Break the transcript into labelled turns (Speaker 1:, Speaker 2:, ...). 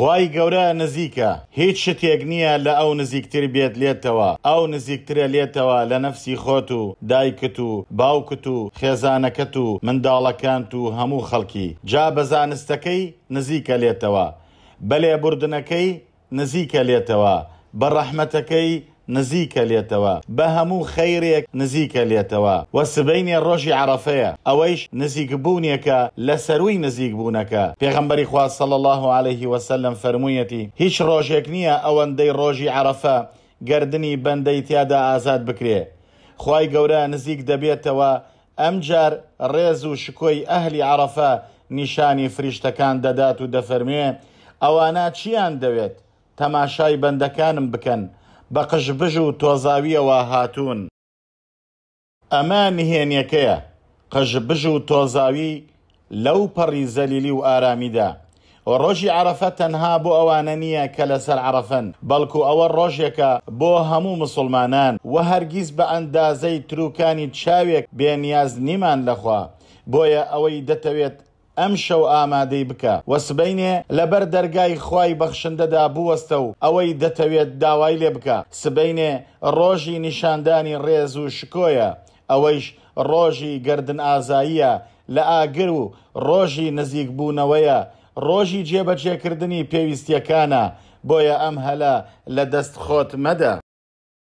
Speaker 1: خی گەورە نزیکە هیچ شتێک نییە لە ئەو نزیکتر بێت لێتەوە ئەو نزیکترە لێتەوە لە نەفسی خۆت و دایکت و باوکت و خێزانەکەت و منداڵەکانت و هەموو خەڵکی جا بەزانستەکەی نزیکە لێتەوە بەلێ بردنەکەی نزیکە لێتەوە بەڕەحمەتەکەی نزیکە لێتەوە بە هەموو خەیرێک نزیکە لێتەوە وە سبینێ ڕۆژی عرفەیە ئەوەیش نزیکبوونیەکە لە سەروی نزیک بوونەکە پێغمبەری خوا سەڵ الله عليه وسلم فرموویەتی هیچ ڕۆژێک نییە ئەوەندەی ڕۆژی عرفە گردردنی بەندەی تیادا ئازاد بکرێ خی گەورە نزیک دەبێتەوە ئەمجار ڕێز و شکۆی ئەهلی عرفە نیشانی فریشتەکان دەدات و دەفەرمێ ئەوانە چیان دەوێت تەماشای بەندەکانم بکەن بە قشبژ و تۆزاویەوە هاتوون ئەمە نهێنیەکەیە قژبژ و تۆزاوی لەو پەڕی زەلیلی و ئارامیدا ڕۆژی عرفە تەنها بۆ ئەوانە نییە کە لەسەر عرفەن بەڵکو ئەوە ڕۆژێکە بۆ هەموو مسلمانان و هەرگیز بە ئەندازەی تروکانی چاوێک بێنیاز نیمان لەخوا بۆیە ئەوەی دەتەوێت ئەم شەو ئامادەی بکە وەسبینێ لەبەر دەرگای خوای بەخشندەدا بوەستە و ئەوەی دەتەوێت داوای لێ بکە سبینێ ڕۆژی نیشاندانی ڕێز و شکۆیە ئەوەیش ڕۆژی گردن ئازاییە لە ئاگر و ڕۆژی نزیک بوونەوەیە ڕۆژی جێبەجێکردنی پێویستیەکانە بۆیە ئەم هەلا لە دەست خۆت مەدە.